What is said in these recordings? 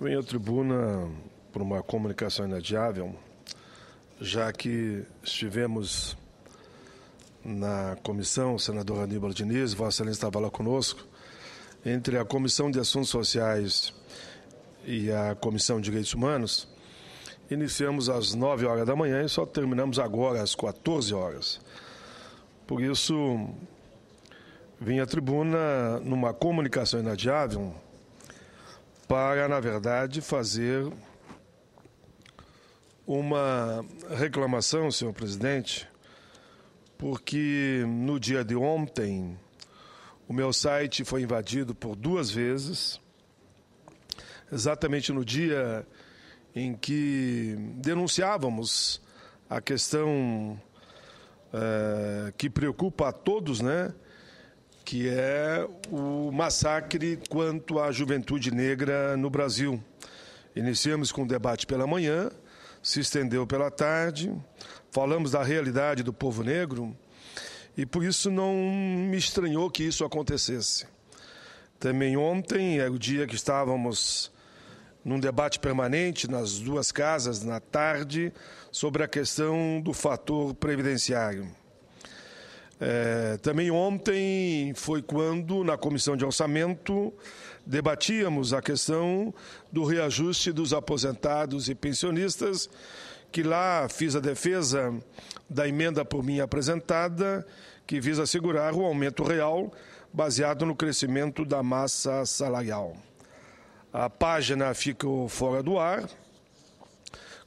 Venho à tribuna por uma comunicação inadiável, já que estivemos na comissão, o senador Aníbal Diniz, Vossa Excelência estava lá conosco, entre a Comissão de Assuntos Sociais e a Comissão de Direitos Humanos, iniciamos às 9 horas da manhã e só terminamos agora às 14 horas. Por isso, vim à tribuna numa comunicação inadiável, para, na verdade, fazer uma reclamação, senhor presidente, porque no dia de ontem o meu site foi invadido por duas vezes, exatamente no dia em que denunciávamos a questão eh, que preocupa a todos, né? que é o massacre quanto à juventude negra no Brasil. Iniciamos com o debate pela manhã, se estendeu pela tarde, falamos da realidade do povo negro e por isso não me estranhou que isso acontecesse. Também ontem é o dia que estávamos num debate permanente nas duas casas na tarde sobre a questão do fator previdenciário. É, também ontem foi quando, na comissão de orçamento, debatíamos a questão do reajuste dos aposentados e pensionistas, que lá fiz a defesa da emenda por mim apresentada, que visa assegurar o aumento real baseado no crescimento da massa salarial. A página ficou fora do ar.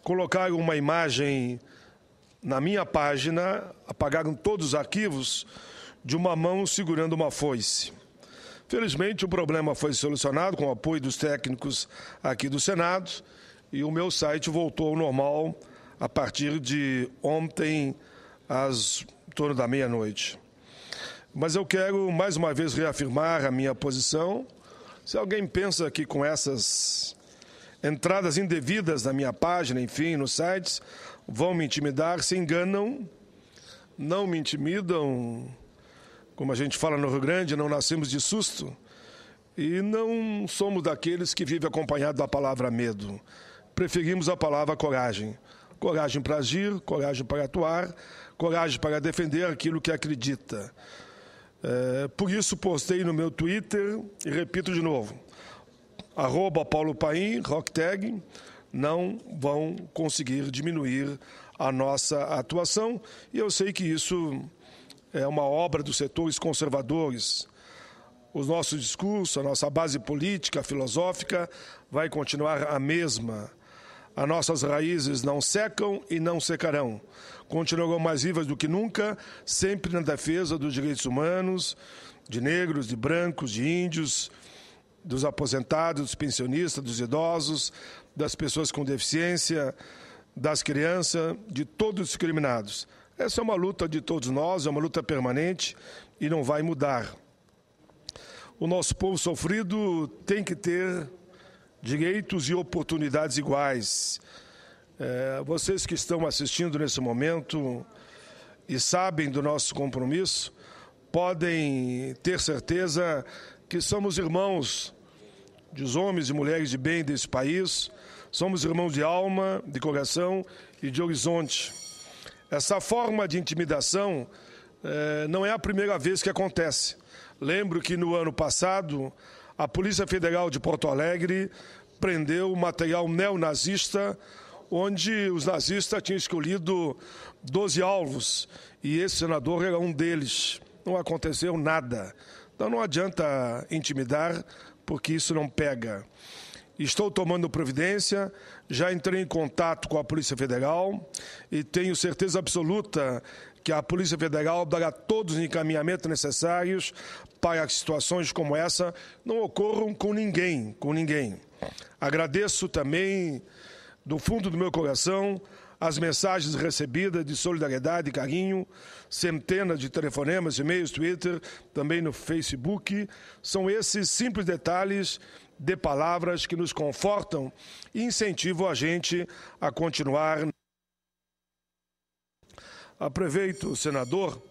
colocar uma imagem na minha página, apagaram todos os arquivos de uma mão segurando uma foice. Felizmente, o problema foi solucionado com o apoio dos técnicos aqui do Senado e o meu site voltou ao normal a partir de ontem, às torno da meia-noite. Mas eu quero mais uma vez reafirmar a minha posição. Se alguém pensa que com essas entradas indevidas na minha página, enfim, nos sites, vão me intimidar, se enganam, não me intimidam, como a gente fala no Rio Grande, não nascemos de susto. E não somos daqueles que vivem acompanhado da palavra medo. Preferimos a palavra coragem. Coragem para agir, coragem para atuar, coragem para defender aquilo que acredita. É, por isso postei no meu Twitter e repito de novo arroba Paulo Paim, Rocktag, não vão conseguir diminuir a nossa atuação. E eu sei que isso é uma obra dos setores conservadores. O nosso discurso, a nossa base política, filosófica, vai continuar a mesma. As nossas raízes não secam e não secarão. Continuarão mais vivas do que nunca, sempre na defesa dos direitos humanos, de negros, de brancos, de índios, dos aposentados, dos pensionistas, dos idosos, das pessoas com deficiência, das crianças, de todos os discriminados. Essa é uma luta de todos nós, é uma luta permanente e não vai mudar. O nosso povo sofrido tem que ter direitos e oportunidades iguais. É, vocês que estão assistindo nesse momento e sabem do nosso compromisso, podem ter certeza que somos irmãos dos homens e mulheres de bem desse país, somos irmãos de alma, de coração e de horizonte. Essa forma de intimidação eh, não é a primeira vez que acontece. Lembro que no ano passado, a Polícia Federal de Porto Alegre prendeu material neonazista, onde os nazistas tinham escolhido 12 alvos e esse senador era um deles. Não aconteceu nada. Então não adianta intimidar, porque isso não pega. Estou tomando providência, já entrei em contato com a Polícia Federal e tenho certeza absoluta que a Polícia Federal dará todos os encaminhamentos necessários para que situações como essa não ocorram com ninguém, com ninguém. Agradeço também do fundo do meu coração as mensagens recebidas de solidariedade e carinho, centenas de telefonemas, e-mails, Twitter, também no Facebook. São esses simples detalhes de palavras que nos confortam e incentivam a gente a continuar. Aproveito, senador,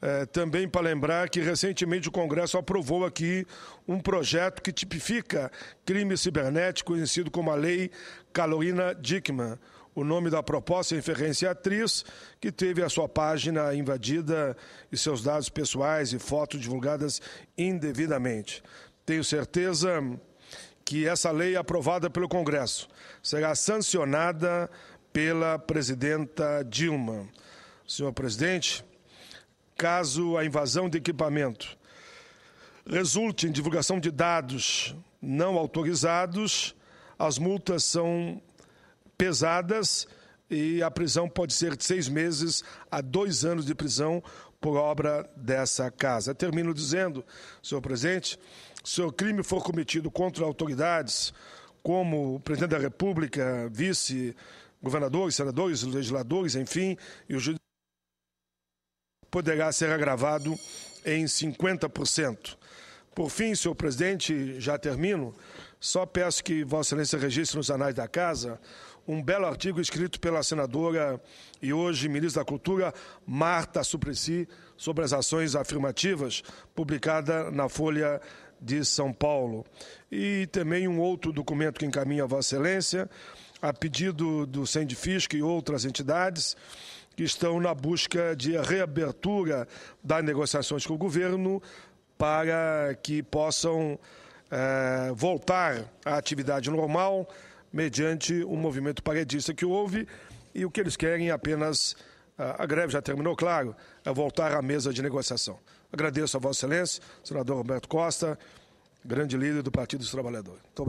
eh, também para lembrar que recentemente o Congresso aprovou aqui um projeto que tipifica crime cibernético, conhecido como a Lei Carolina Dickmann. O nome da proposta é referência à atriz, que teve a sua página invadida e seus dados pessoais e fotos divulgadas indevidamente. Tenho certeza que essa lei é aprovada pelo Congresso será sancionada pela presidenta Dilma. Senhor presidente, caso a invasão de equipamento resulte em divulgação de dados não autorizados, as multas são pesadas e a prisão pode ser de seis meses a dois anos de prisão por obra dessa casa. Termino dizendo, senhor presidente, se o crime for cometido contra autoridades, como o presidente da República, vice, governadores, senadores, legisladores, enfim, e o judiciário, poderá ser agravado em 50%. Por fim, senhor presidente, já termino, só peço que Vossa Excelência registre nos anais da Casa um belo artigo escrito pela senadora e hoje ministra da Cultura, Marta Suplicy, sobre as ações afirmativas, publicada na Folha de São Paulo. E também um outro documento que encaminha a Vossa Excelência, a pedido do Sendifisco e outras entidades, que estão na busca de reabertura das negociações com o governo para que possam eh, voltar à atividade normal mediante um movimento paredista que houve e o que eles querem é apenas, ah, a greve já terminou, claro, é voltar à mesa de negociação. Agradeço a Vossa Excelência, senador Roberto Costa, grande líder do Partido dos Trabalhadores. Muito